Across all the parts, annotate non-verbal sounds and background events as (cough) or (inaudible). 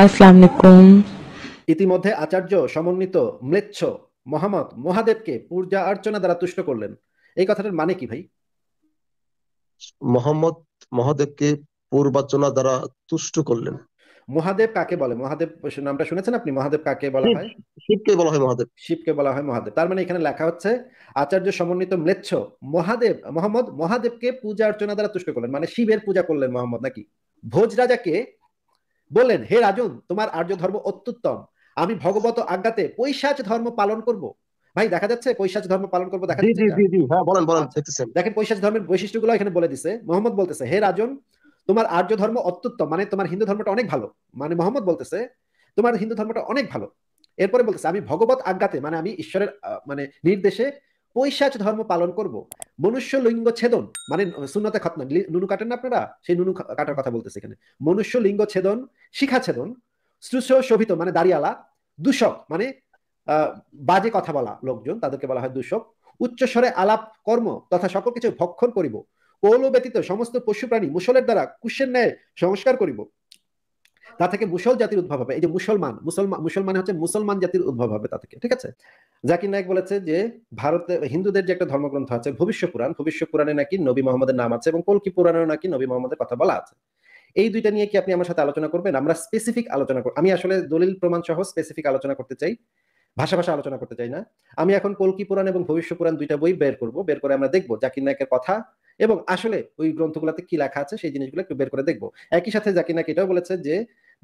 আসসালামু ইতিমধ্যে আচার্য সমন্বিত ম্লেচ্ছ মোহাম্মদ মহাদেবকে পূজা অর্চনা দ্বারা তুষ্ট করলেন এই কথাটার মানে কি ভাই মোহাম্মদ মহাদেবকে পূর্বাচনা দ্বারা তুষ্ট করলেন মহাদেব কাকে বলে মহাদেব নামটা শুনেছেন আপনি মহাদেব কাকে বলা হয় শিবকে বলা হয় মহাদেব শিবকে বলা হয় মহাদেব তার মানে এখানে লেখা হচ্ছে আচার্য সমন্বিত ম্লেচ্ছ মহাদেব মোহাম্মদ মহাদেবকে পূজা অর্চনা দ্বারা তুষ্ট করলেন মানে শিবের পূজা করলেন মোহাম্মদ নাকি ভোজ রাজাকে বললেন হে রাজন তোমার আর্য ধর্ম অত্যুত্তম আমি ভগবত আজ্ঞাতে পৈশাচ ধর্ম পালন করব ভাই দেখা যাচ্ছে পৈশাচ ধর্ম পালন করবো দেখা যাচ্ছে হ্যাঁ, দেখেন পৈশাচ ধর্মের বৈশিষ্ট্য গুলো এখানে বলে দিছে মোহাম্মদ বলতেছে হে রাজন তোমার আর্য ধর্ম অত্যুত্তম মানে তোমার হিন্দু ধর্মটা অনেক ভালো মানে মোহাম্মদ বলতেছে তোমার হিন্দু ধর্মটা অনেক ভালো এরপরে বলতেছে আমি ভগবত আজ্ঞাতে মানে আমি ঈশ্বরের মানে নির্দেশে পৈশাচ ধর্ম পালন করব মনুষ্য লিঙ্গ ছেদন মানে শূন্যতে খতনা নুনু কাটেন না আপনারা সেই নুনু কাটার কথা বলতেছে এখানে মনুষ্য লিঙ্গ ছেদন শিখা ছেদন শোভিত মানে দাঁড়িয়ালা দূষক মানে বাজে কথা বলা লোকজন তাদেরকে বলা হয় দূষক উচ্চস্বরে আলাপ কর্ম তথা সকল কিছু ভক্ষণ করিব কৌল ব্যতীত সমস্ত পশু প্রাণী মুসলের দ্বারা কুশের ন্যায় সংস্কার করিব তা থেকে মুসল জাতির উদ্ভব হবে এই যে মুসলমান মুসলমান মুসলমান হচ্ছে মুসলমান জাতির উদ্ভব হবে তা থেকে ঠিক আছে জাকির নায়ক বলেছে যে ভারতে হিন্দুদের যে একটা ধর্মগ্রন্থ আছে ভবিষ্য পুরাণ ভবিষ্য পুরাণে নাকি নবী মোহাম্মদের নাম আছে এবং কলকি পুরাণেও নাকি নবী মোহাম্মদের কথা বলা আছে এই দুইটা নিয়ে কি আপনি আমার সাথে আলোচনা করবেন আমরা স্পেসিফিক আলোচনা করব আমি আসলে দলিল প্রমাণ সহ স্পেসিফিক আলোচনা করতে চাই ভাষা ভাষা আলোচনা করতে চাই না আমি এখন কলকি পুরাণ এবং ভবিষ্য পুরাণ দুইটা বই বের করব বের করে আমরা দেখবো জাকির নায়কের কথা এবং আসলে ওই গ্রন্থগুলোতে কি লেখা আছে সেই জিনিসগুলো একটু বের করে দেখবো একই সাথে জাকির নায়ক এটাও বলেছে যে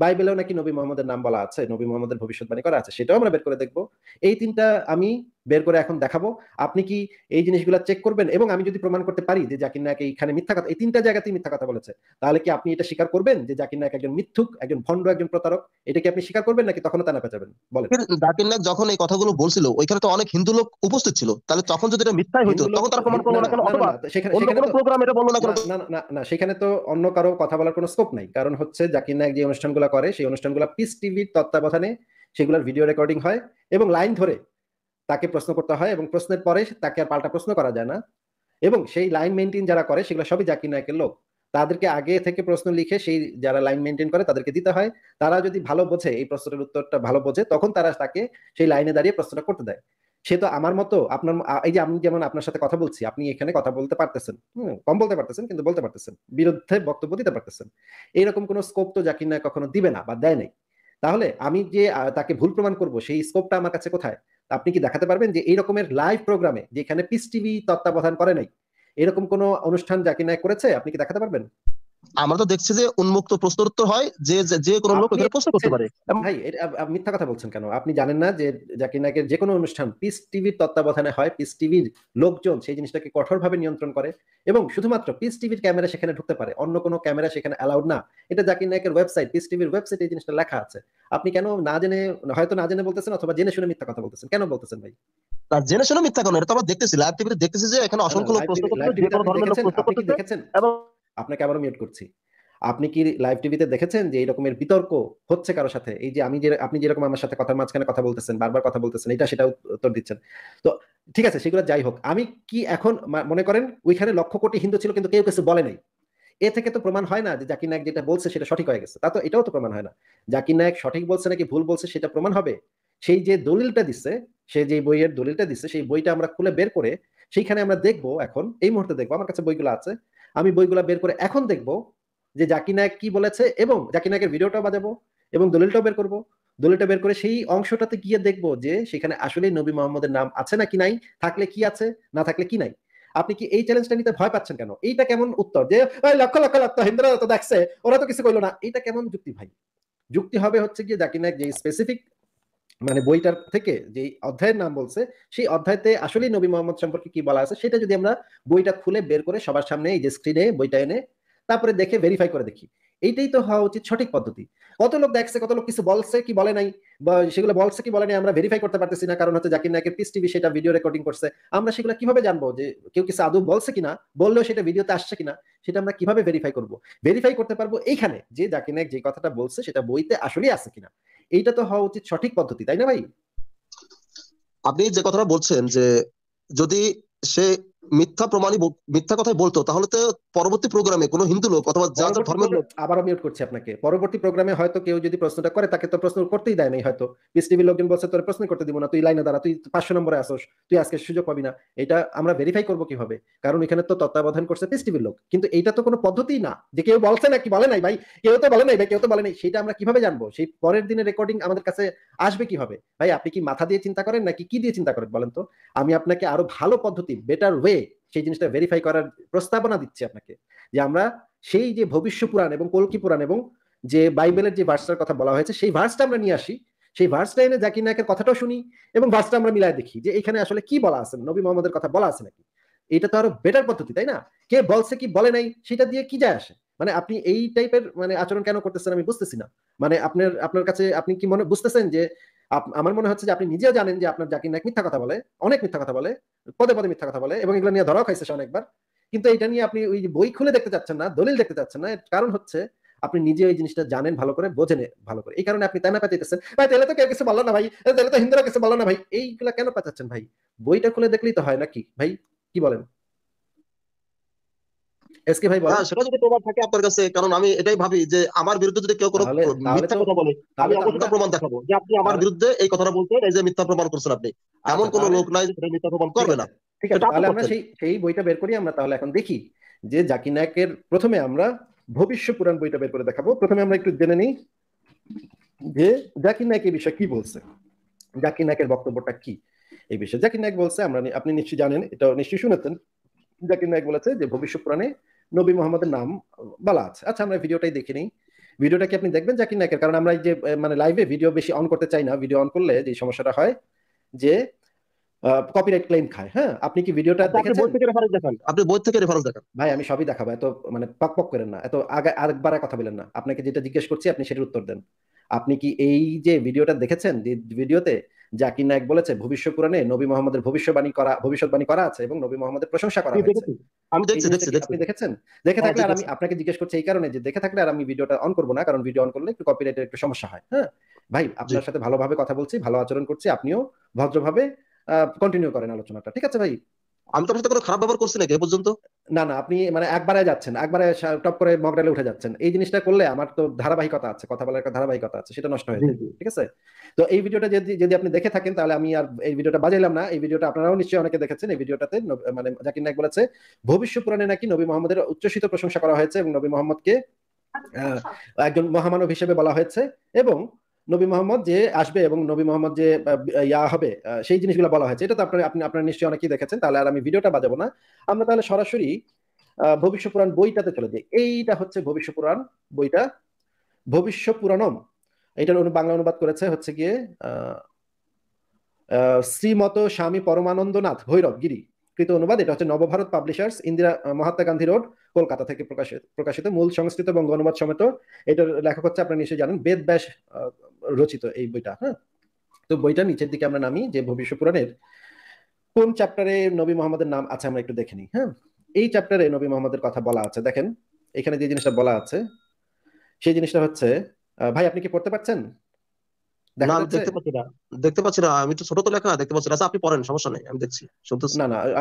বাইবেলেও নাকি নবী মোহাম্মদের নাম বলা আছে নবী মোহাম্মদের ভবিষ্যৎবাণী করা আছে সেটাও আমরা বের করে দেখবো এই তিনটা আমি বের করে এখন দেখাবো আপনি কি এই জিনিসগুলো চেক করবেন এবং আমি যদি প্রমাণ করতে পারি যে জাকির নায়ক এইখানে মিথ্যা কথা এই তিনটা জায়গাতেই মিথ্যা কথা বলেছে তাহলে কি আপনি এটা স্বীকার করবেন যে জাকির নায়ক একজন মিথ্যুক একজন ভণ্ড একজন প্রতারক এটা কি আপনি স্বীকার করবেন নাকি তখনও তা না পেঁচাবেন বলেন জাকির নায়ক যখন এই কথাগুলো বলছিল ওইখানে তো অনেক হিন্দু লোক উপস্থিত ছিল তাহলে তখন যদি এটা মিথ্যাই হইতো তখন তারা প্রমাণ করলো না কেন অথবা অন্য কোনো প্রোগ্রাম এটা বললো না কেন না না না সেখানে তো অন্য কারো কথা বলার কোনো স্কোপ নাই কারণ হচ্ছে জাকির নায়ক যে অনুষ্ঠানগুলো করে সেই অনুষ্ঠানগুলো পিস টিভির তত্ত্বাবধানে সেগুলোর ভিডিও রেকর্ডিং হয় এবং লাইন ধরে তাকে প্রশ্ন করতে হয় এবং প্রশ্নের পরে তাকে আর পাল্টা প্রশ্ন করা যায় না এবং সেই লাইন মেনটেন যারা করে সেগুলো সবই জাকির নায়কের লোক তাদেরকে আগে থেকে প্রশ্ন লিখে সেই যারা লাইন মেনটেন করে তাদেরকে দিতে হয় তারা যদি ভালো বোঝে এই প্রশ্নের উত্তরটা ভালো বোঝে তখন তারা তাকে সেই লাইনে দাঁড়িয়ে প্রশ্নটা করতে দেয় সে তো আমার মতো আপনার এই যে আমি যেমন আপনার সাথে কথা বলছি আপনি এখানে কথা বলতে পারতেছেন কম বলতে পারতেছেন কিন্তু বলতে পারতেছেন বিরুদ্ধে বক্তব্য দিতে পারতেছেন এইরকম কোনো স্কোপ তো জাকির নায়ক কখনো দিবে না বা দেয় নাই তাহলে আমি যে তাকে ভুল প্রমাণ করব সেই স্কোপটা আমার কাছে কোথায় আপনি কি দেখাতে পারবেন যে এই রকমের লাইভ প্রোগ্রামে যেখানে পিস টিভি তত্ত্বাবধান করে নাই এরকম কোনো অনুষ্ঠান যা কিনা করেছে আপনি কি দেখাতে পারবেন আমরা তো দেখছি যে উন্মুক্ত প্রশ্নোত্তর হয় যে যে কোনো লোক এখানে প্রশ্ন করতে পারে ভাই মিথ্যা কথা বলছেন কেন আপনি জানেন না যে জাকির নায়কের যে কোনো অনুষ্ঠান পিস টিভির তত্ত্বাবধানে হয় পিস টিভির লোকজন সেই জিনিসটাকে কঠোরভাবে নিয়ন্ত্রণ করে এবং শুধুমাত্র পিস টিভির ক্যামেরা সেখানে ঢুকতে পারে অন্য কোনো ক্যামেরা সেখানে অ্যালাউড না এটা জাকির নায়কের ওয়েবসাইট পিস টিভির ওয়েবসাইট এই জিনিসটা লেখা আছে আপনি কেন না জেনে হয়তো না জেনে বলতেছেন অথবা জেনে শুনে মিথ্যা কথা বলতেছেন কেন বলতেছেন ভাই জেনে শুনে মিথ্যা কেন এটা তো আমরা দেখতেছি লাইভ টিভিতে দেখতেছি যে এখানে অসংখ্য লোক প্রশ্ন করতে লোক প্রশ্ন করতে দেখেছেন এবং আপনাকে আবারও মিউট করছি আপনি কি লাইভ টিভিতে দেখেছেন যে এইরকমের বিতর্ক হচ্ছে কারোর সাথে এই যে আমি যে আপনি যেরকম আমার সাথে কথার মাঝখানে কথা বলতেছেন বারবার কথা বলতেছেন এটা সেটা উত্তর দিচ্ছেন তো ঠিক আছে সেগুলো যাই হোক আমি কি এখন মনে করেন ওইখানে লক্ষ কোটি হিন্দু ছিল কিন্তু কেউ কিছু বলে নাই এ থেকে তো প্রমাণ হয় না যে জাকির নায়ক যেটা বলছে সেটা সঠিক হয়ে গেছে তা তো এটাও তো প্রমাণ হয় না জাকির নায়ক সঠিক বলছে নাকি ভুল বলছে সেটা প্রমাণ হবে সেই যে দলিলটা দিচ্ছে সে যে বইয়ের দলিলটা দিচ্ছে সেই বইটা আমরা খুলে বের করে সেইখানে আমরা দেখবো এখন এই মুহূর্তে দেখবো আমার কাছে বইগুলো আছে আমি বইগুলা বের করে এখন দেখব যে জাকি নায়ক কি বলেছে এবং জাকি নায়কের ভিডিওটা বাজাবো এবং দলিলটাও বের করব দলিলটা বের করে সেই অংশটাতে গিয়ে দেখব যে সেখানে আসলে নবী মোহাম্মদের নাম আছে নাকি নাই থাকলে কি আছে না থাকলে কি নাই আপনি কি এই চ্যালেঞ্জটা নিতে ভয় পাচ্ছেন কেন এইটা কেমন উত্তর যে লক্ষ লক্ষ লক্ষ হিন্দুরা তো দেখছে ওরা তো কিছু করলো না এটা কেমন যুক্তি ভাই যুক্তি হবে হচ্ছে গিয়ে জাকি নায়ক যে স্পেসিফিক মানে বইটার থেকে যে অধ্যায়ের নাম বলছে সেই অধ্যায়তে আসলে নবী মোহাম্মদ সম্পর্কে কি বলা আছে সেটা যদি আমরা বইটা খুলে বের করে সবার সামনে এই যে স্ক্রিনে বইটা এনে তারপরে দেখে ভেরিফাই করে দেখি এইটাই তো হওয়া উচিত সঠিক পদ্ধতি কত লোক দেখছে কত লোক কিছু বলছে কি বলে নাই বা সেগুলো বলছে কি বলে নাই আমরা ভেরিফাই করতে পারতেছি না কারণ হচ্ছে জাকির নায়কের পিস টিভি সেটা ভিডিও রেকর্ডিং করছে আমরা সেগুলো কিভাবে জানবো যে কেউ কিছু আদৌ বলছে কিনা বললেও সেটা ভিডিওতে আসছে কিনা সেটা আমরা কিভাবে ভেরিফাই করব ভেরিফাই করতে পারবো এইখানে যে জাকির নায়ক যে কথাটা বলছে সেটা বইতে আসলেই আছে কিনা এইটা তো হওয়া উচিত সঠিক পদ্ধতি তাই না ভাই আপনি যে কথাটা বলছেন যে যদি সে মিথ্যা প্রমাণই মিথ্যা কথাই বলতো তাহলে তো পরবর্তী প্রোগ্রামে কোনো হিন্দু লোক অথবা যা যা ধর্মের লোক আবারও মিউট করছি আপনাকে পরবর্তী প্রোগ্রামে হয়তো কেউ যদি প্রশ্নটা করে তাকে তো প্রশ্ন করতেই দেয় নাই হয়তো পিস লোকজন বলছে তোর প্রশ্ন করতে দিব না তুই লাইনে দাঁড়া তুই পাঁচশো নম্বরে আসোস তুই আজকে সুযোগ পাবি না এটা আমরা ভেরিফাই করব কিভাবে কারণ এখানে তো তত্ত্বাবধান করছে পিস লোক কিন্তু এটা তো কোনো পদ্ধতিই না যে কেউ বলছে নাকি বলে নাই ভাই কেউ তো বলে নাই ভাই কেউ তো বলে নাই সেটা আমরা কিভাবে জানবো সেই পরের দিনে রেকর্ডিং আমাদের কাছে আসবে কিভাবে ভাই আপনি কি মাথা দিয়ে চিন্তা করেন নাকি কি দিয়ে চিন্তা করেন বলেন তো আমি আপনাকে আরো ভালো পদ্ধতি বেটার ওয়ে সেই জিনিসটা ভেরিফাই করার প্রস্তাবনা দিচ্ছে আপনাকে যে আমরা সেই যে ভবিষ্য পুরাণ এবং কলকি পুরাণ এবং যে বাইবেলের যে ভার্সটার কথা বলা হয়েছে সেই ভার্সটা আমরা নিয়ে আসি সেই ভার্সটা এনে জাকির নায়কের কথাটাও শুনি এবং ভার্সটা আমরা মিলাই দেখি যে এখানে আসলে কি বলা আছে নবী মোহাম্মদের কথা বলা আছে নাকি এটা তো আরো বেটার পদ্ধতি তাই না কে বলছে কি বলে নাই সেটা দিয়ে কি যায় আসে মানে আপনি এই টাইপের মানে আচরণ কেন করতেছেন আমি বুঝতেছি না মানে আপনার আপনার কাছে আপনি কি মনে বুঝতেছেন যে আমার মনে হচ্ছে যে আপনি নিজেও জানেন যে আপনার জাকির নায়ক মিথ্যা কথা বলে অনেক মিথ্যা কথা বলে পদে পদে মিথ্যা কথা বলে এবং এগুলো নিয়ে ধরাও খাইছে অনেকবার কিন্তু এটা নিয়ে আপনি ওই বই খুলে দেখতে চাচ্ছেন না দলিল দেখতে চাচ্ছেন না কারণ হচ্ছে আপনি নিজে এই জিনিসটা জানেন ভালো করে বোঝেন ভালো করে এই কারণে আপনি তেনা পেতেছেন ভাই তাহলে তো কেউ কিছু বললো না ভাই তাহলে তো হিন্দুরা কিছু বললো না ভাই এইগুলা কেন পেঁচাচ্ছেন ভাই বইটা খুলে দেখলেই তো হয় নাকি ভাই কি বলেন এসকে ভাই সেটা যদি প্রমাণ থাকে আপনার কাছে কারণ আমি এটাই ভাবি যে আমার বিরুদ্ধে যদি কেউ কোনো মিথ্যা কথা বলে আমি অবশ্যই প্রমাণ দেখাবো যে আপনি আমার বিরুদ্ধে এই কথাটা বলছেন এই যে মিথ্যা প্রমাণ করছেন আপনি আচ্ছা, এমন কোনো লোক নাই যে মিথ্যা প্রমাণ করবে না ঠিক আছে তাহলে আমরা সেই সেই বইটা বের করি আমরা তাহলে এখন দেখি যে নায়কের প্রথমে আমরা ভবিষ্য পুরাণ বইটা বের করে দেখাবো প্রথমে আমরা একটু জেনে নিই যে জাকি নায়ক এই বিষয়ে কি বলছে জাকি নায়কের বক্তব্যটা কি এই বিষয়ে জাকির নায়ক বলছে আমরা আপনি নিশ্চয়ই জানেন এটা নিশ্চয়ই শুনেছেন জাকির নায়ক বলেছে যে ভবিষ্য পুরাণে নবী মোহাম্মদের নাম বলা আছে আচ্ছা আমরা ভিডিওটাই দেখে নিই ভিডিওটা কি আপনি দেখবেন জাকির নায়কের কারণ আমরা যে মানে লাইভে ভিডিও বেশি অন করতে চাই না ভিডিও অন করলে যে সমস্যাটা হয় যে কপিরাইট ক্লেম খায় হ্যাঁ আপনি কি ভিডিওটা দেখেছেন বই থেকে রেফারেন্স দেখান আপনি বই থেকে রেফারেন্স দেখেন ভাই আমি সবই দেখাবো এত মানে পক পক করেন না এত আগে আরেকবার কথা বলেন না আপনাকে যেটা জিজ্ঞেস করছি আপনি সেটার উত্তর দেন আপনি কি এই যে ভিডিওটা দেখেছেন ভিডিওতে জাকির নায়ক বলেছে ভবিষ্য কোরআনে নবী মোহাম্মদের ভবিষ্যবাণী করা ভবিষ্যৎবাণী করা আছে এবং নবী মোহাম্মদের প্রশংসা করা হয়েছে আমি দেখছি দেখেছেন দেখে হ্যাঁ, থাকলে আর আমি আপনাকে জিজ্ঞেস করছি এই কারণে যে দেখে থাকলে আর আমি ভিডিওটা অন করবো না কারণ ভিডিও অন করলে একটু কপিরাইটের একটু সমস্যা হয় হ্যাঁ ভাই আপনার সাথে ভালোভাবে কথা বলছি ভালো আচরণ করছি আপনিও ভদ্রভাবে কন্টিনিউ করেন আলোচনাটা ঠিক আছে ভাই আমি তো আপনার সাথে কোনো খারাপ ব্যবহার করছি নাকি এ পর্যন্ত না না আপনি মানে একবারে যাচ্ছেন একবারে টপ করে মগডালে উঠে যাচ্ছেন এই জিনিসটা করলে আমার তো ধারাবাহিকতা আছে কথা বলার একটা ধারাবাহিকতা আছে সেটা নষ্ট হয়ে যায় ঠিক আছে তো এই ভিডিওটা যদি যদি আপনি দেখে থাকেন তাহলে আমি আর এই ভিডিওটা বাজাইলাম না এই ভিডিওটা আপনারাও নিশ্চয়ই অনেকে দেখেছেন এই ভিডিওটাতে মানে জাকির নায়ক বলেছে ভবিষ্য পুরাণে নাকি নবী মোহাম্মদের উচ্চসিত প্রশংসা করা হয়েছে এবং নবী মোহাম্মদকে একজন মহামানব হিসেবে বলা হয়েছে এবং নবী মোহাম্মদ যে আসবে এবং নবী মোহাম্মদ যে ইয়া হবে সেই জিনিসগুলো বলা হয়েছে এটা তো আপনার আপনি আপনার নিশ্চয়ই অনেকেই দেখেছেন তাহলে আর আমি ভিডিওটা বাজাবো না আমরা তাহলে সরাসরি ভবিষ্য পুরাণ বইটাতে চলে যাই এইটা হচ্ছে ভবিষ্য পুরাণ বইটা ভবিষ্য পুরাণম এটার বাংলা অনুবাদ করেছে হচ্ছে গিয়ে শ্রীমত স্বামী পরমানন্দনাথ ভৈরব গিরি কৃত অনুবাদ এটা হচ্ছে নবভারত পাবলিশার্স ইন্দিরা মহাত্মা গান্ধী রোড কলকাতা থেকে প্রকাশিত প্রকাশিত মূল সংস্কৃত এবং অনুবাদ সমেত এটার লেখক হচ্ছে আপনারা নিশ্চয়ই জানেন বেদ ব্যাস রচিত এই বইটা হ্যাঁ তো বইটা নিচের দিকে আমরা নামি যে ভবিষ্য পুরাণের কোন চ্যাপ্টারে নবী মোহাম্মদের নাম আছে আমরা একটু দেখেনি হ্যাঁ এই চ্যাপ্টারে নবী মোহাম্মদের কথা বলা আছে দেখেন এখানে যে জিনিসটা বলা আছে সেই জিনিসটা হচ্ছে ভাই আপনি কি পড়তে পারছেন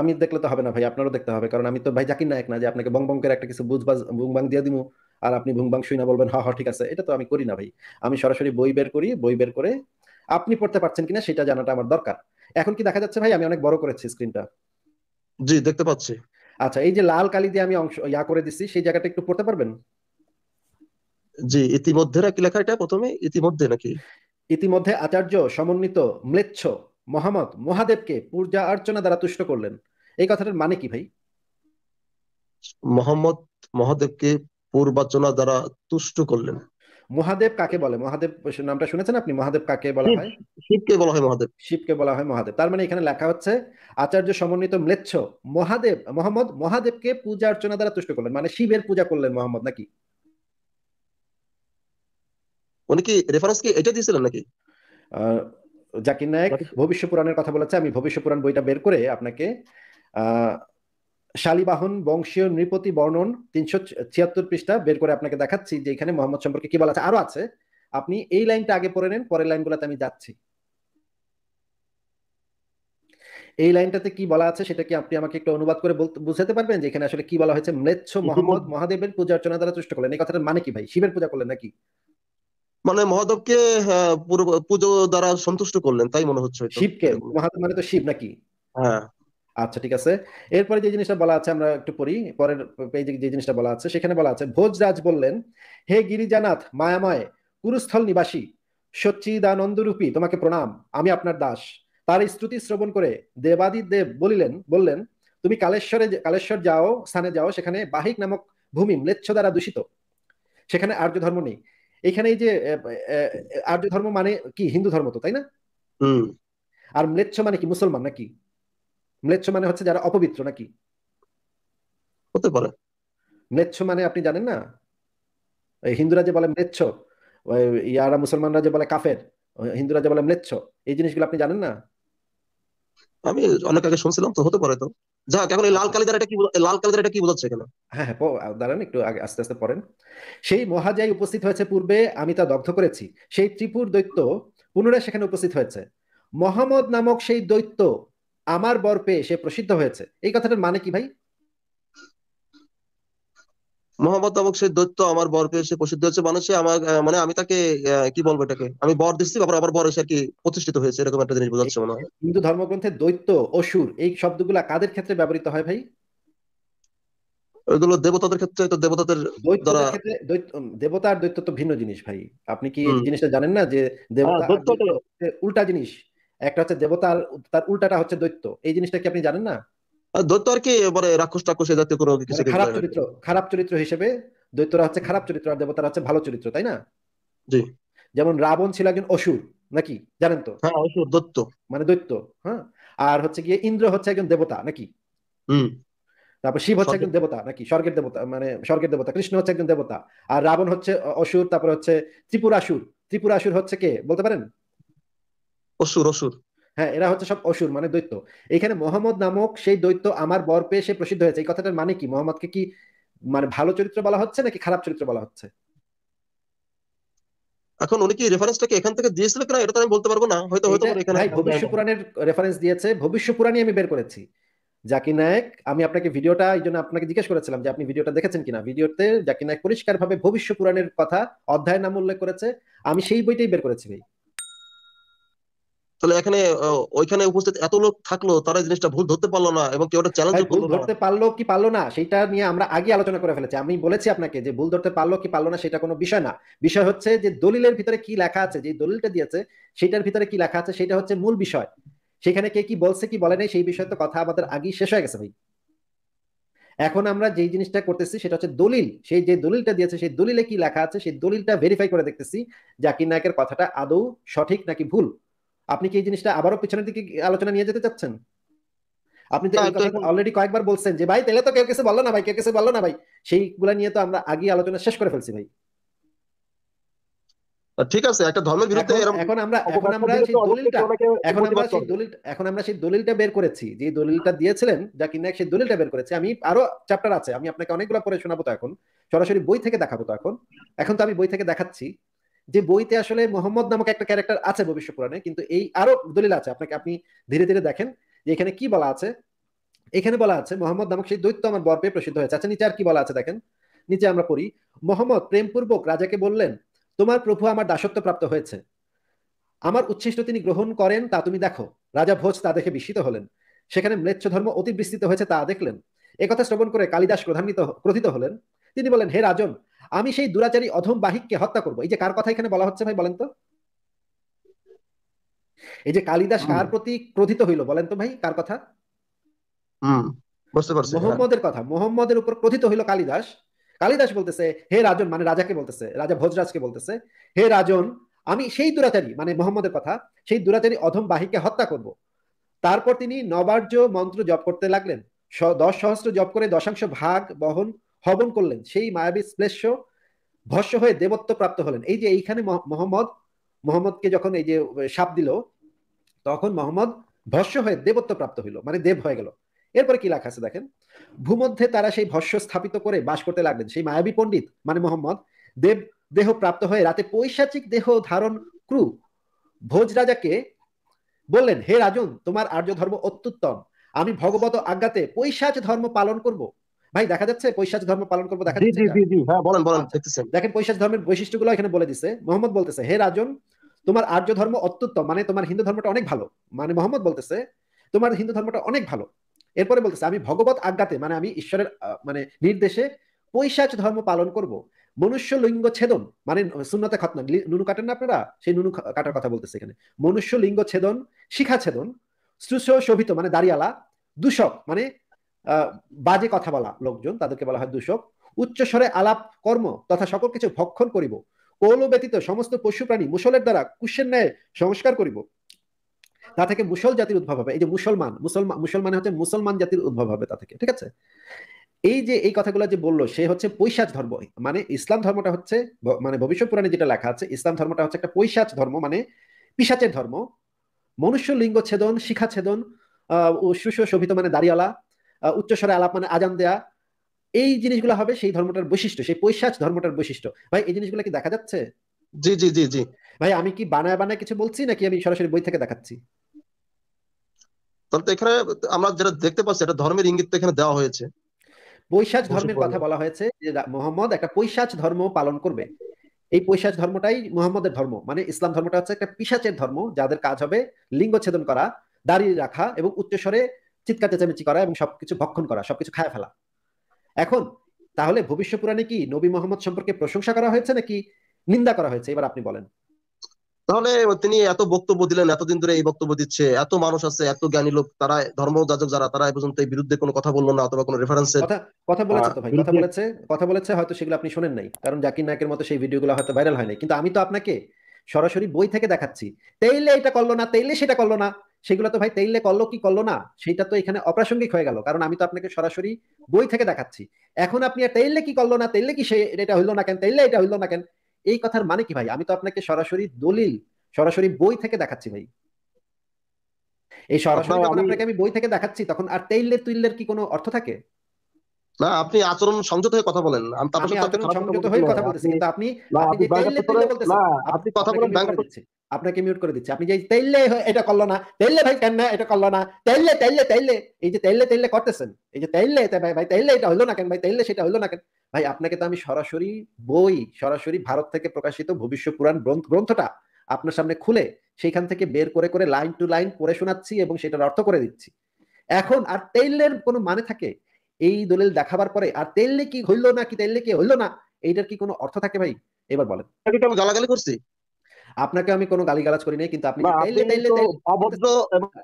আমি দেখলে তো হবে না ভাই আপনারও দেখতে হবে কারণ আমি তো ভাই জাকির নায়ক না যে আপনাকে বং বং করে একটা কিছু বুঝবাজ বুং বাং দিয়ে দিবো আর আপনি ভুংবাং শুই না বলবেন হা হা ঠিক আছে এটা তো আমি করি না ভাই আমি সরাসরি বই বের করি বই বের করে আপনি পড়তে পারছেন কিনা সেটা জানাটা আমার দরকার এখন কি দেখা যাচ্ছে ভাই আমি অনেক বড় করেছি স্ক্রিনটা জি দেখতে পাচ্ছি আচ্ছা এই যে লাল কালি দিয়ে আমি অংশ ইয়া করে দিছি সেই জায়গাটা একটু পড়তে পারবেন জি ইতিমধ্যে নাকি লেখা এটা প্রথমে ইতিমধ্যে নাকি ইতিমধ্যে আচার্য সমন্বিত ম্লেচ্ছ মহামত মহাদেবকে পূজা অর্চনা দ্বারা তুষ্ট করলেন এই কথাটার মানে কি ভাই মোহাম্মদ মহাদেবকে পূর্বাচনা দ্বারা তুষ্ট করলেন মহাদেব কাকে বলে মহাদেব নামটা শুনেছেন আপনি মহাদেব কাকে বলা হয় শিবকে বলা হয় মহাদেব শিবকে বলা হয় মহাদেব তার মানে এখানে লেখা হচ্ছে আচার্য সমন্বিত ম্লেচ্ছ মহাদেব মোহাম্মদ মহাদেবকে পূজা অর্চনা দ্বারা তুষ্ট করলেন মানে শিবের পূজা করলেন মোহাম্মদ নাকি উনি কি রেফারেন্স কি এটা দিয়েছিলেন নাকি জাকির নায়ক ভবিষ্য পুরাণের কথা বলেছে আমি ভবিষ্য পুরাণ বইটা বের করে আপনাকে আহ শালিবাহন বংশীয় নৃপতি বর্ণন তিনশো ছিয়াত্তর পৃষ্ঠা বের করে আপনাকে দেখাচ্ছি যে এখানে মোহাম্মদ সম্পর্কে কি বলা আছে আরো আছে আপনি এই লাইনটা আগে পড়ে নেন পরের লাইনগুলোতে আমি যাচ্ছি এই লাইনটাতে কি বলা আছে সেটা কি আপনি আমাকে একটু অনুবাদ করে বুঝাতে পারবেন যে এখানে আসলে কি বলা হয়েছে মৃচ্ছ মোহাম্মদ মহাদেবের পূজা অর্চনা দ্বারা তুষ্ট করলেন এই কথাটা মানে কি ভাই শিবের পূজা করলেন নাকি মানে মহাদেবকে পুজো দ্বারা সন্তুষ্ট করলেন তাই মনে হচ্ছে শিবকে মহাদেব মানে তো শিব নাকি হ্যাঁ আচ্ছা ঠিক আছে এরপরে যে জিনিসটা বলা আছে আমরা একটু পড়ি পরের পেজে যে জিনিসটা বলা আছে সেখানে বলা আছে ভোজরাজ বললেন হে গিরিজানাথ মায়াময় কুরুস্থল নিবাসী রূপী তোমাকে প্রণাম আমি আপনার দাস তার স্তুতি শ্রবণ করে দেবাদি দেব বলিলেন বললেন তুমি কালেশ্বরে কালেশ্বর যাও স্থানে যাও সেখানে বাহিক নামক ভূমি ম্লেচ্ছ দ্বারা দূষিত সেখানে আর্য ধর্ম নেই এখানে এই যে আর্য ধর্ম মানে কি হিন্দু ধর্ম তো তাই না আর ম্লেচ্ছ মানে কি মুসলমান নাকি ম্লেচ্ছ মানে হচ্ছে যারা অপবিত্র নাকি হতে পারে ম্লেচ্ছ মানে আপনি জানেন না হিন্দুরা যে বলে ম্লেচ্ছ ইয়ারা মুসলমানরা যে বলে কাফের হিন্দুরা যে বলে ম্লেচ্ছ এই জিনিসগুলো আপনি জানেন না আমি অনেক আগে শুনছিলাম তো হতে পারে তো যাক এখন এই লাল আচ্ছা। কালি দ্বারা কি লাল কালি দ্বারা কি বোঝাচ্ছে এখানে হ্যাঁ, হ্যাঁ দাঁড়ান একটু আগে আস্তে আস্তে পড়েন সেই মহাজাই উপস্থিত হয়েছে পূর্বে আমি তা দগ্ধ করেছি সেই ত্রিপুর দৈত্য পুনরায় সেখানে উপস্থিত হয়েছে মোহাম্মদ নামক সেই দৈত্য আমার বর পেয়ে সে প্রসিদ্ধ হয়েছে এই কথাটার মানে কি ভাই মোহাম্মদ নামক সে দৈত্য আমার বর পেয়ে সে প্রসিদ্ধ হয়েছে মানে আমার মানে আমি তাকে কি বলবো এটাকে আমি বর দিচ্ছি আবার আমার বর এসে কি প্রতিষ্ঠিত হয়েছে এরকম একটা জিনিস বোঝাচ্ছে মনে হয় হিন্দু ধর্মগ্রন্থে দৈত্য অসুর এই শব্দগুলো কাদের ক্ষেত্রে ব্যবহৃত হয় ভাই ওইগুলো দেবতাদের ক্ষেত্রে তো দেবতাদের দ্বারা দেবতা আর দৈত্য তো ভিন্ন জিনিস ভাই আপনি কি জিনিসটা জানেন না যে হ্যাঁ, দেবতা উল্টা জিনিস একটা হচ্ছে দেবতা তার উল্টাটা হচ্ছে দৈত্য এই জিনিসটা কি আপনি জানেন না দৈত্য আর কি মানে রাক্ষস টাক্ষস এ জাতীয় মানে খারাপ চরিত্র খারাপ চরিত্র হিসেবে দৈত্যরা হচ্ছে খারাপ চরিত্র আর দেবতারা হচ্ছে ভালো চরিত্র তাই না জি যেমন রাবণ ছিল একজন অসুর নাকি জানেন তো হ্যাঁ অসুর দৈত্য মানে দৈত্য হ্যাঁ আর হচ্ছে গিয়ে ইন্দ্র হচ্ছে একজন দেবতা নাকি হুম তারপর শিব হচ্ছে একজন দেবতা নাকি স্বর্গের দেবতা মানে স্বর্গের দেবতা কৃষ্ণ হচ্ছে একজন দেবতা আর রাবণ হচ্ছে অসুর তারপর হচ্ছে ত্রিপুরাসুর ত্রিপুরাসুর হচ্ছে কে বলতে পারেন অসুর অসুর হ্যাঁ এরা হচ্ছে সব অসুর মানে দৈত্য এখানে মোহাম্মদ নামক সেই দৈত্য আমার বর পেয়ে সে প্রসিদ্ধ হয়েছে এই কথাটার মানে কি মোহাম্মদকে কি মানে ভালো চরিত্র বলা হচ্ছে নাকি খারাপ চরিত্র বলা হচ্ছে এখন উনি কি রেফারেন্সটাকে এখান থেকে দিয়েছিল কিনা এটা আমি বলতে পারবো না হয়তো হয়তো এখানে ভবিষ্য পুরাণের রেফারেন্স দিয়েছে ভবিষ্য পুরাণই আমি বের করেছি জাকি নায়ক আমি আপনাকে ভিডিওটা এই জন্য আপনাকে জিজ্ঞেস করেছিলাম যে আপনি ভিডিওটা দেখেছেন কিনা ভিডিওতে জাকি নায়ক পরিষ্কার ভাবে ভবিষ্য পুরাণের কথা অধ্যায়ের নাম উল্লেখ করেছে আমি সেই বইটাই বের করেছি ভাই তাহলে এখানে ওইখানে উপস্থিত এত লোক থাকলো তারা জিনিসটা ভুল ধরতে পারলো না এবং কেউ একটা চ্যালেঞ্জ ভুল ধরতে পারলো কি পারলো না সেটা নিয়ে আমরা আগে আলোচনা করে ফেলেছি আমি বলেছি আপনাকে যে ভুল ধরতে পারলো কি পারলো না সেটা কোনো বিষয় না বিষয় হচ্ছে যে দলিলের ভিতরে কি লেখা আছে যে দলিলটা দিয়েছে সেটার ভিতরে কি লেখা আছে সেটা হচ্ছে মূল বিষয় সেখানে কে কি বলছে কি বলে নাই সেই বিষয়ে তো কথা আমাদের আগেই শেষ হয়ে গেছে ভাই এখন আমরা যেই জিনিসটা করতেছি সেটা হচ্ছে দলিল সেই যে দলিলটা দিয়েছে সেই দলিলে কি লেখা আছে সেই দলিলটা ভেরিফাই করে দেখতেছি জাকির নায়কের কথাটা আদৌ সঠিক নাকি ভুল আপনি কি এই জিনিসটা আবারও পিছনের দিকে আলোচনা নিয়ে যেতে চাচ্ছেন আপনি তো অলরেডি কয়েকবার বলছেন যে ভাই তাহলে তো কেউ কিছু বললো না ভাই কেউ কিছু বললো না ভাই সেইগুলা নিয়ে তো আমরা আগে আলোচনা শেষ করে ফেলছি ভাই ঠিক আছে একটা ধর্মের বিরুদ্ধে এখন আমরা এখন আমরা সেই দলিলটা এখন আমরা সেই দলিল এখন আমরা সেই দলিলটা বের করেছি যে দলিলটা দিয়েছিলেন যা কিনা সেই দলিলটা বের করেছি আমি আরো চ্যাপ্টার আছে আমি আপনাকে অনেকগুলো পরে শোনাবো তো এখন সরাসরি বই থেকে দেখাবো তো এখন এখন তো আমি বই থেকে দেখাচ্ছি যে বইতে আসলে মোহাম্মদ নামক একটা ক্যারেক্টার আছে ভবিষ্য পুরাণে কিন্তু এই আরো দলিল আছে আপনাকে আপনি ধীরে ধীরে দেখেন যে এখানে কি বলা আছে এখানে বলা আছে মোহাম্মদ নামক সেই দৈত্য আমার বর পেয়ে প্রসিদ্ধ হয়েছে আচ্ছা নিচে আর কি বলা আছে দেখেন নিচে আমরা পড়ি মোহাম্মদ প্রেমপূর্বক রাজাকে বললেন তোমার প্রভু আমার দাসত্ব প্রাপ্ত হয়েছে আমার উচ্ছিষ্ট তিনি গ্রহণ করেন তা তুমি দেখো রাজা ভোজ তা দেখে বিস্মিত হলেন সেখানে ম্লেচ্ছ ধর্ম অতি বিস্তৃত হয়েছে তা দেখলেন একথা শ্রবণ করে কালিদাস ক্রধান্বিত ক্রোধিত হলেন তিনি বলেন হে রাজন আমি সেই দুরাচারী অধম বাহিককে হত্যা করব এই যে কার কথা এখানে বলা হচ্ছে ভাই বলেন তো এই যে কালিদাস কার প্রতি ক্রোধিত হইল বলেন তো ভাই কার কথা হ্যাঁ। মোহাম্মদের কথা মোহাম্মদের উপর ক্রোধিত হইল কালিদাস কালিদাস বলতেছে হে রাজন মানে রাজাকে বলতেছে রাজা ভোজরাজকে বলতেছে হে রাজন আমি সেই দুরাচারী মানে মোহাম্মদের কথা সেই দুরাচারী অধম বাহিকে হত্যা করব তারপর তিনি নবার্য মন্ত্র জপ করতে লাগলেন দশ সহস্র জপ করে দশাংশ ভাগ বহন হবন করলেন সেই মায়াবী শ্লেষ্য ভস্য হয়ে দেবত্ব প্রাপ্ত হলেন এই যে এইখানে মোহাম্মদ মোহাম্মদকে যখন এই যে সাপ দিল তখন মোহাম্মদ ভস্য হয়ে দেবত্ব প্রাপ্ত হইল মানে দেব হয়ে গেল এরপরে কি লেখা আছে দেখেন ভূমধ্যে তারা সেই ভস্য স্থাপিত করে বাস করতে লাগলেন সেই মায়াবী পণ্ডিত মানে মোহাম্মদ দেব দেহ প্রাপ্ত হয়ে রাতে পৈশাচিক দেহ ধারণ ক্রু ভোজ রাজাকে বললেন হে রাজন তোমার আর্য ধর্ম অত্যুত্তম আমি ভগবত আজ্ঞাতে পৈশাচ ধর্ম পালন করব ভাই দেখা যাচ্ছে পৈশাচ ধর্ম পালন করবো দেখা যাচ্ছে হ্যাঁ, দেখেন পৈশাচ ধর্মের বৈশিষ্ট্য গুলো এখানে বলে দিছে মোহাম্মদ বলতেছে হে রাজন তোমার আর্য ধর্ম অত্যুত্ত মানে তোমার হিন্দু ধর্মটা অনেক ভালো মানে মোহাম্মদ বলতেছে তোমার হিন্দু ধর্মটা অনেক ভালো এরপরে বলতেছে আমি ভগবত আজ্ঞাতে মানে আমি ঈশ্বরের মানে নির্দেশে পৈশাচ ধর্ম পালন করব মনুষ্য লিঙ্গ ছেদন মানে শূন্যতে খতনা নুনু কাটেন না আপনারা সেই নুনু কাটার কথা বলতেছে এখানে মনুষ্য লিঙ্গ ছেদন শিখা ছেদন সুশ শোভিত মানে দাঁড়িয়ালা দূষক মানে বাজে কথা বলা লোকজন তাদেরকে বলা হয় দূষক উচ্চস্বরে আলাপ কর্ম তথা সকল কিছু ভক্ষণ করিব কৌল ব্যতীত সমস্ত পশু প্রাণী মুসলের দ্বারা কুশের ন্যায় সংস্কার করিব তা থেকে মুসল জাতির উদ্ভব হবে এই যে মুসলমান মুসলমান মুসলমানে হচ্ছে মুসলমান জাতির উদ্ভব হবে তা থেকে ঠিক আছে এই যে এই কথাগুলো যে বললো সে হচ্ছে পৈশাচ ধর্ম মানে ইসলাম ধর্মটা হচ্ছে মানে ভবিষ্যৎ পুরাণে যেটা লেখা আছে ইসলাম ধর্মটা হচ্ছে একটা পৈশাচ ধর্ম মানে পিসাচের ধর্ম মনুষ্য লিঙ্গ ছেদন শিখা ছেদন শোভিত মানে দাড়িওয়ালা উচ্চস্বরে আলাপ মানে আজান দেয়া এই জিনিসগুলো হবে সেই ধর্মটার বৈশিষ্ট্য সেই পৈশাচ ধর্মটার বৈশিষ্ট্য ভাই এই জিনিসগুলো কি দেখা যাচ্ছে জি জি জি জি ভাই আমি কি বানায় বানায় কিছু বলছি নাকি আমি সরাসরি বই থেকে দেখাচ্ছি তাহলে এখানে আমরা যেটা দেখতে পাচ্ছি এটা ধর্মের ইঙ্গিত এখানে দেওয়া হয়েছে পৈশাচ ধর্মের কথা বলা হয়েছে যে মোহাম্মদ একটা পৈশাচ ধর্ম পালন করবে এই পৈশাচ ধর্মটাই মোহাম্মদের ধর্ম মানে ইসলাম ধর্মটা হচ্ছে একটা পিশাচের ধর্ম যাদের কাজ হবে লিঙ্গ ছেদন করা দাঁড়িয়ে রাখা এবং উচ্চস্বরে চিৎকার চেঁচামেচি করা এবং সবকিছু ভক্ষণ করা সবকিছু খায় ফেলা এখন তাহলে ভবিষ্য পুরাণে কি নবী মোহাম্মদ সম্পর্কে প্রশংসা করা হয়েছে নাকি নিন্দা করা হয়েছে এবার আপনি বলেন তাহলে তিনি এত বক্তব্য দিলেন এতদিন ধরে এই বক্তব্য দিচ্ছে এত মানুষ আছে এত জ্ঞানী লোক তারা ধর্ম যাজক যারা তারা এই পর্যন্ত এই বিরুদ্ধে কোনো কথা বললো না অথবা কোনো রেফারেন্সে কথা বলেছে তো ভাই কথা বলেছে কথা বলেছে হয়তো সেগুলো আপনি শোনেন নাই কারণ জাকির নায়কের মতো সেই ভিডিওগুলো হয়তো ভাইরাল হয়নি কিন্তু আমি তো আপনাকে সরাসরি বই থেকে দেখাচ্ছি তেইলে এটা করলো না তেইলে সেটা করলো না সেগুলো তো ভাই তেইলে করলো কি করলো না সেটা তো এখানে অপ্রাসঙ্গিক হয়ে গেল কারণ আমি তো আপনাকে সরাসরি বই থেকে দেখাচ্ছি এখন আপনি আর তেইলে কি করলো না তেইলে কি সে এটা হইলো না কেন তেইলে এটা হইলো না কেন এই কথার মানে কি ভাই আমি তো আপনাকে সরাসরি দলিল সরাসরি বই থেকে দেখাচ্ছি ভাই এই সরাসরি যখন আপনাকে আমি বই থেকে দেখাচ্ছি তখন আর তেইলের তুইলের কি কোনো অর্থ থাকে না আপনি আচরণ সংযত হয়ে কথা বলেন আমি সংযত হয়ে কথা বলতেছি কিন্তু আপনি আপনি কথা বলেন ব্যাংক করছে আপনাকে মিউট করে দিচ্ছি আপনি যে তেললে এটা করলো না তেললে ভাই কেন না এটা করলো না তেললে তেললে তেললে এই যে তেললে তেললে করতেছেন এই যে তেললে এটা ভাই ভাই তেললে এটা হলো না কেন ভাই তেললে সেটা হলো না কেন ভাই আপনাকে তো আমি সরাসরি বই সরাসরি ভারত থেকে প্রকাশিত ভবিষ্য পুরাণ গ্রন্থটা আপনার সামনে খুলে সেইখান থেকে বের করে করে লাইন টু লাইন পড়ে শোনাচ্ছি এবং সেটার অর্থ করে দিচ্ছি এখন আর তেইলের কোনো মানে থাকে এই দলিল দেখাবার পরে আর তেললে কি হইলো না কি তেললে কি হইলো না এইটার কি কোনো অর্থ থাকে ভাই এবার বলেন গালাগালি করছি আপনাকে আমি কোনো গালি গালাজ করি নাই কিন্তু আপনি অভদ্র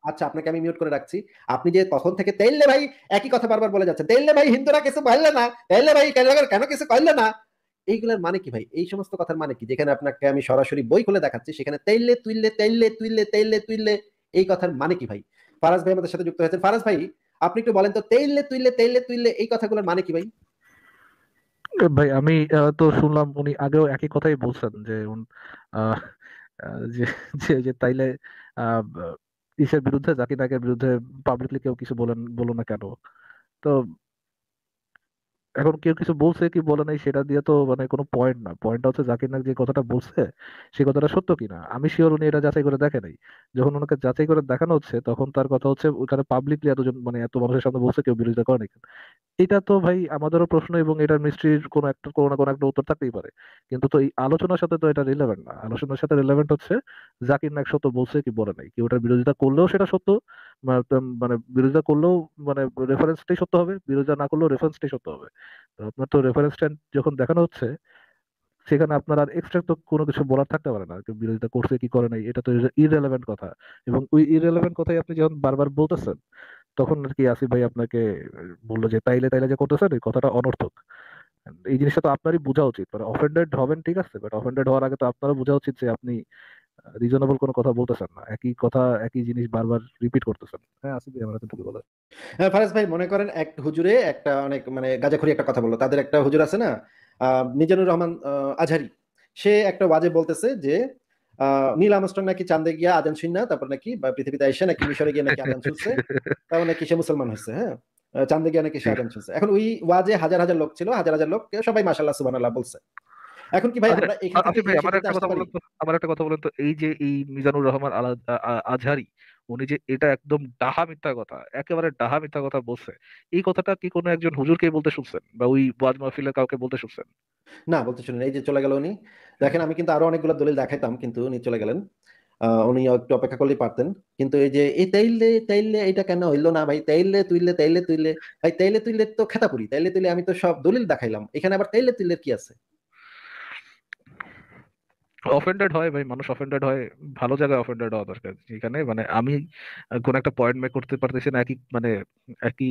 আচ্ছা আপনাকে আমি মিউট করে রাখছি আপনি যে তখন থেকে তেললে ভাই একই কথা বারবার বলে যাচ্ছেন তেললে ভাই হিন্দুরা কিছু পাইলে না তেললে ভাই কেন কিছু কইলে না এইগুলোর মানে কি ভাই এই সমস্ত কথার মানে কি যেখানে আপনাকে আমি সরাসরি বই খুলে দেখাচ্ছি সেখানে তেললে তুইললে তেললে তুইললে তেললে তুইললে এই কথার মানে কি ভাই ফারাজ ভাই আমাদের সাথে যুক্ত হয়েছেন ফারাজ ভাই আপনি একটু বলেন তো তেইলে তুইলে তেইলে তুইলে এই কথাগুলোর মানে কি ভাই ভাই আমি তো শুনলাম উনি আগেও একই কথাই বলছেন যে যে যে যে তাইলে ইসের বিরুদ্ধে জাকির নায়কের বিরুদ্ধে পাবলিকলি কেউ কিছু বলেন বলো না কেন তো এখন কেউ কিছু বলছে কি বলে নাই সেটা দিয়ে তো মানে কোনো পয়েন্ট না পয়েন্টটা হচ্ছে জাকির নাক যে কথাটা বলছে সেই কথাটা সত্য কিনা আমি শিওর উনি এটা যাচাই করে দেখে নাই যখন ওনাকে যাচাই করে দেখানো হচ্ছে তখন তার কথা হচ্ছে ওখানে পাবলিকলি এতজন মানে এত মানুষের সামনে বলছে কেউ বিরোধিতা করে নাই এটা তো ভাই আমাদেরও প্রশ্ন এবং এটার মিস্ট্রির কোনো একটা কোনো না কোনো একটা উত্তর থাকতেই পারে কিন্তু তো এই আলোচনার সাথে তো এটা রিলেভেন্ট না আলোচনার সাথে রিলেভেন্ট হচ্ছে জাকির নাক সত্য বলছে কি বলে নাই কেউ ওটার বিরোধিতা করলেও সেটা সত্য মানে, মানে বিরোধিতা করলেও মানে রেফারেন্সটাই সত্য হবে বিরোধিতা না করলেও রেফারেন্সটাই সত্য হবে তো আপনার তো রেফারেন্সটা যখন দেখানো হচ্ছে সেখানে আপনার আর এক্সট্রা তো কোনো কিছু বলার থাকতে পারে না বিরোধিতা করছে কি করে নাই এটা তো ইরেলেভেন্ট কথা এবং ওই ইরেলেভেন্ট কথাই আপনি যখন বারবার বলতেছেন তখন আর কি আসিফ ভাই আপনাকে বললো যে তাইলে তাইলে যে করতেছেন এই কথাটা অনর্থক এই জিনিসটা তো আপনারই বোঝা উচিত মানে অফেন্ডেড হবেন ঠিক আছে বাট অফেন্ডেড হওয়ার আগে তো আপনারও বোঝা উচিত যে আপনি রিজনেবল কোনো কথা বলতেছেন না একই কথা একই জিনিস বারবার রিপিট করতেছেন হ্যাঁ আসিফ ভাই আমার এতটুকু বলা হ্যাঁ ফারাজ ভাই মনে করেন এক হুজুরে একটা অনেক মানে গাজাখুরি একটা কথা বললো তাদের একটা হুজুর আছে না মিজানুর রহমান আজহারি সে একটা ওয়াজে বলতেছে যে নীল আমস্ট্রং নাকি চান্দে গিয়া আদান না তারপর নাকি পৃথিবীতে এসে নাকি মিশরে গিয়ে নাকি আদান শুনছে তারপর নাকি সে মুসলমান হচ্ছে হ্যাঁ চান্দে গিয়া নাকি সে আদান শুনছে এখন ওই ওয়াজে হাজার হাজার লোক ছিল হাজার হাজার লোক সবাই মাসাল্লাহ সুবান বলছে এখন কি ভাই আচ্ছা, আমরা এখান আচ্ছা, থেকে আমার একটা কথা বলুন তো আমার একটা কথা বলুন তো এই যে এই মিজানুর রহমান আজহারি উনি যে এটা একদম ডাহা মিথ্যা কথা একেবারে ডাহা মিথ্যা কথা বলছে এই কথাটা কি কোনো একজন হুজুরকে বলতে শুনছেন বা ওই ওয়াজ মাহফিলের কাউকে বলতে শুনছেন না বলতে শুনেন এই যে চলে গেল উনি দেখেন আমি কিন্তু আরো অনেকগুলো দলিল দেখাইতাম কিন্তু উনি চলে গেলেন উনি একটু অপেক্ষা করলেই পারতেন কিন্তু এই যে এই তাইলে তাইলে এটা কেন হইলো না ভাই তাইলে তুইলে তাইলে তুইলে ভাই তাইলে তুইলে তো খেতা পুরি তাইলে তুইলে আমি তো সব দলিল দেখাইলাম এখানে আবার তাইলে তুইলে কি আছে অফেন্ডেড হয় ভাই মানুষ অফেন্ডেড হয় ভালো জায়গায় অফেন্ডেড হওয়া দরকার যেখানে মানে আমি কোন একটা পয়েন্ট মেক করতে পারতেছি না একই মানে একই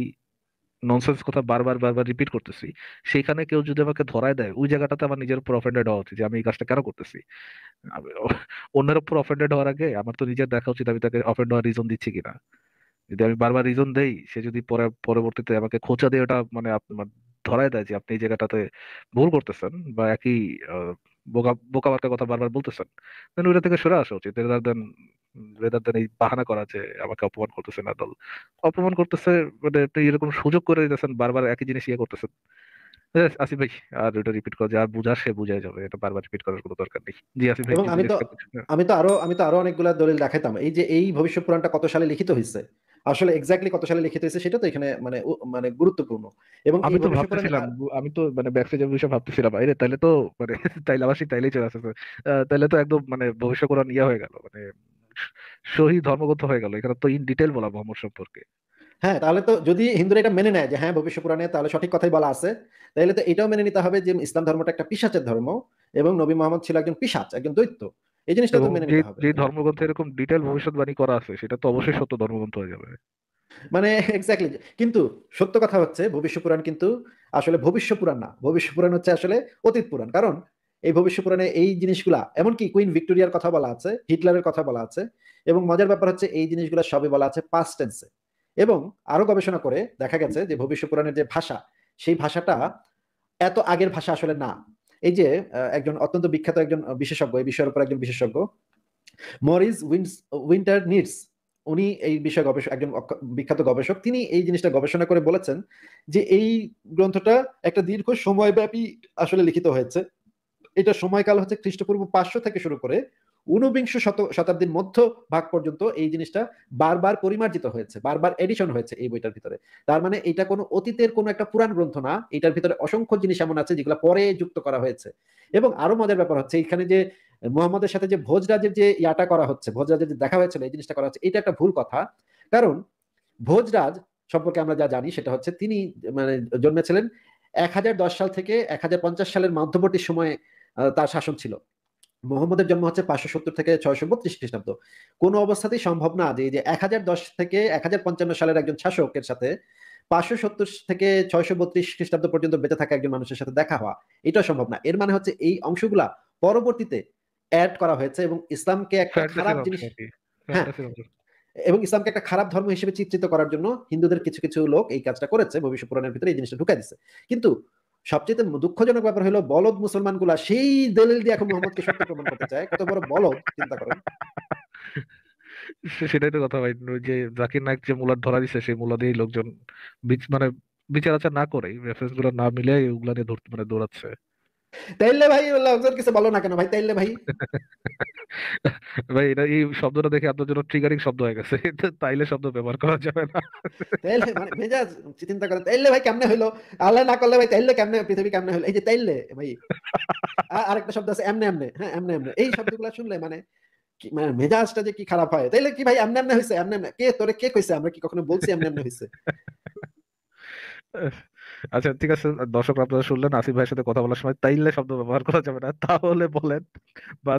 ননসেন্স কথা বারবার বারবার রিপিট করতেছি সেইখানে কেউ যদি আমাকে ধরায় দেয় ওই জায়গাটাতে আমার নিজের উপর অফেন্ডেড হওয়া উচিত যে আমি এই কাজটা কেন করতেছি (laughs) অন্যের উপর অফেন্ডেড হওয়ার আগে আমার তো নিজের দেখা উচিত আমি তাকে অফেন্ড হওয়ার রিজন দিচ্ছি কিনা যদি আমি বারবার রিজন দেই সে যদি পরে পরবর্তীতে আমাকে খোঁচা দিয়ে ওটা মানে ধরায় দেয় যে আপনি এই জায়গাটাতে ভুল করতেছেন বা একই বোকা বোকা কথা বারবার বলতেছেন দেন ওইটা থেকে সরে আসা উচিত রেদার দেন রেদার দেন এই বাহানা করা যে আমাকে অপমান করতেছেন আদল অপমান করতেছে মানে আপনি এরকম সুযোগ করে দিতেছেন বারবার একই জিনিস ইয়ে করতেছেন আসিফ ভাই আর ওটা রিপিট করা যা বুঝা সে বুঝাই যাবে এটা বারবার রিপিট করার কোনো দরকার নেই জি আসিফ ভাই আমি তো আমি তো আরো আমি তো আরো অনেকগুলা দলিল দেখাতাম এই যে এই ভবিষ্যৎ পুরাণটা কত সালে লিখিত হয়েছে আসলে এক্স্যাক্টলি কত সালে লিখিত হয়েছে সেটা তো এখানে মানে মানে গুরুত্বপূর্ণ এবং আমি তো ভাবতেছিলাম আমি তো মানে ব্যবসায় যাবো বিষয়ে ভাবতেছিলাম আরে তাহলে তো মানে (laughs) তাইলে আবার সেই তাইলেই চলে আসছে তাহলে তো একদম মানে ভবিষ্য কোরআন ইয়া হয়ে গেল মানে সহি ধর্মগত হয়ে গেল এখানে তো ইন ডিটেল বলা মোহাম্মদ সম্পর্কে হ্যাঁ তাহলে তো যদি হিন্দুরা এটা মেনে নেয় যে হ্যাঁ ভবিষ্য পুরাণে তাহলে সঠিক কথাই বলা আছে তাহলে তো এটাও মেনে নিতে হবে যে ইসলাম ধর্মটা একটা পিসাচের ধর্ম এবং নবী মোহাম্মদ ছিল একজন পিসাচ একজন দৈত্য এই জিনিসটা তো মেনে নিতে হবে যে ধর্মগ্রন্থে এরকম ডিটেল ভবিষ্যৎবাণী করা আছে সেটা তো অবশ্যই সত্য ধর্মগ্রন্থ হয়ে যাবে মানে এক্স্যাক্টলি (laughs) কিন্তু সত্য কথা হচ্ছে ভবিষ্য পুরাণ কিন্তু আসলে ভবিষ্য পুরাণ না ভবিষ্য পুরাণ হচ্ছে আসলে অতীত পুরাণ কারণ এই ভবিষ্য পুরাণে এই জিনিসগুলা এমনকি কুইন ভিক্টোরিয়ার কথা বলা আছে হিটলারের কথা বলা আছে এবং মজার ব্যাপার হচ্ছে এই জিনিসগুলো সবই বলা আছে পাস্ট টেন্সে এবং আরো গবেষণা করে দেখা গেছে যে ভবিষ্য পুরাণের যে ভাষা সেই ভাষাটা এত আগের ভাষা আসলে না এই যে একজন অত্যন্ত বিখ্যাত একজন বিশেষজ্ঞ এই বিষয়ের উপর একজন বিশেষজ্ঞ মরিস উইন্টার নিডস উনি এই বিষয়ে গবেষক একজন বিখ্যাত গবেষক তিনি এই জিনিসটা গবেষণা করে বলেছেন যে এই গ্রন্থটা একটা দীর্ঘ সময়ব্যাপী আসলে লিখিত হয়েছে এটা সময়কাল হচ্ছে খ্রিস্টপূর্ব পাঁচশো থেকে শুরু করে ঊনবিংশ শত শতাব্দীর মধ্য ভাগ পর্যন্ত এই জিনিসটা বারবার পরিমার্জিত হয়েছে বারবার এডিশন হয়েছে এই বইটার ভিতরে তার মানে এটা কোনো অতীতের কোনো একটা পুরাণ গ্রন্থ না এটার ভিতরে অসংখ্য জিনিস এমন আছে যেগুলো পরে যুক্ত করা হয়েছে এবং আরো মজার ব্যাপার হচ্ছে এখানে যে মোহাম্মদের সাথে যে ভোজরাজের যে ইয়াটা করা হচ্ছে ভোজরাজের যে দেখা হয়েছিল এই জিনিসটা করা হচ্ছে এটা একটা ভুল কথা কারণ ভোজরাজ সম্পর্কে আমরা যা জানি সেটা হচ্ছে তিনি মানে জন্মেছিলেন এক সাল থেকে এক সালের মধ্যবর্তী সময়ে তার শাসন ছিল মোহাম্মদের জন্ম হচ্ছে পাঁচশো সত্তর থেকে ছয়শো বত্রিশ খ্রিস্টাব্দ কোনো অবস্থাতেই সম্ভব না যে এক হাজার দশ থেকে এক হাজার পঞ্চান্ন সালের একজন শাসকের সাথে পাঁচশো সত্তর থেকে ছয়শো বত্রিশ খ্রিস্টাব্দ পর্যন্ত বেঁচে থাকা একজন মানুষের সাথে দেখা হওয়া এটা সম্ভব না এর মানে হচ্ছে এই অংশগুলা পরবর্তীতে অ্যাড করা হয়েছে এবং ইসলামকে একটা খারাপ জিনিস হ্যাঁ এবং ইসলামকে একটা খারাপ ধর্ম হিসেবে চিত্রিত করার জন্য হিন্দুদের কিছু কিছু লোক এই কাজটা করেছে ভবিষ্য পুরাণের ভিতরে এই জিনিসটা ঢুকে দিচ্ছে কিন্তু সবচেয়ে দুঃখজনক ব্যাপার হলো বলদ মুসলমানগুলা সেই দলিল দিয়ে এখন মোহাম্মদকে সত্য প্রমাণ করতে চায় কত বড় বলদ চিন্তা করেন সেটাই তো কথা ভাই যে জাকির নায়ক যে মূলার ধরা দিছে সেই মূলা দিয়েই লোকজন মানে বিচার আচার না করে রেফারেন্স গুলো না মিলে ওগুলা নিয়ে ধরতে মানে দৌড়াচ্ছে তাইলে ভাই লাউজের কিছু বলো না কেন ভাই তাইলে ভাই (laughs) ভাই এটা এই শব্দটা দেখে আপনার জন্য ট্রিগারিং শব্দ হয়ে গেছে (laughs) তাইলে শব্দ ব্যবহার করা যাবে না (laughs) তাইলে মানে মেজাজ চিন্তা করে তাইলে ভাই কেমনে হইলো আল্লাহ না করলে ভাই তাইলে কেমনে পৃথিবী কেমনে হইলো এই যে তাইলে ভাই আরেকটা শব্দ আছে এমনে এমনে হ্যাঁ এমনে এমনে এই শব্দগুলো শুনলে মানে মানে মেজাজটা যে কি খারাপ হয় তাইলে কি ভাই এমনে এমনে হইছে এমনে এমনে কে তোরে কে কইছে আমরা কি কখনো বলছি এমনে এমনে হইছে আচ্ছা ঠিক আছে দর্শক আপনারা শুনলেন আসিফ ভাইয়ের সাথে কথা বলার সময় তাইলে শব্দ ব্যবহার করা যাবে না তাহলে বলেন বা